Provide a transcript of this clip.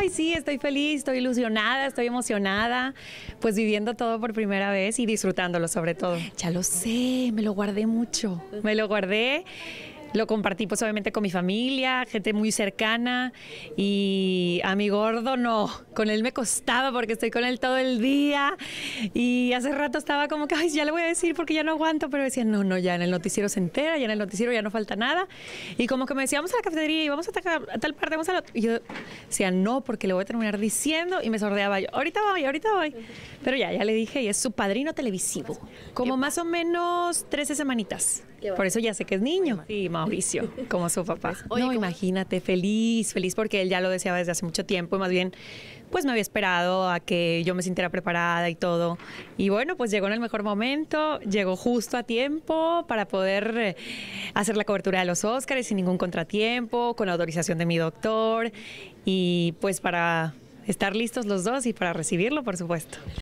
ay, sí, estoy feliz, estoy ilusionada, estoy emocionada, pues viviendo todo por primera vez y disfrutándolo sobre todo. Ya lo sé, me lo guardé mucho, me lo guardé. Lo compartí pues obviamente con mi familia, gente muy cercana y a mi gordo no, con él me costaba porque estoy con él todo el día y hace rato estaba como que, ay, ya le voy a decir porque ya no aguanto, pero decía, no, no, ya en el noticiero se entera, ya en el noticiero ya no falta nada y como que me decía, vamos a la cafetería y vamos a, tal parte, vamos a la... Y yo decía, no, porque le voy a terminar diciendo y me sordeaba yo, ahorita voy, ahorita voy. Pero ya, ya le dije y es su padrino televisivo, como más o menos 13 semanitas. Por eso ya sé que es niño. Mauricio, como su papá. Pues, no, imagínate, feliz, feliz porque él ya lo deseaba desde hace mucho tiempo y más bien pues me había esperado a que yo me sintiera preparada y todo. Y bueno, pues llegó en el mejor momento, llegó justo a tiempo para poder eh, hacer la cobertura de los Óscares sin ningún contratiempo, con la autorización de mi doctor y pues para estar listos los dos y para recibirlo, por supuesto.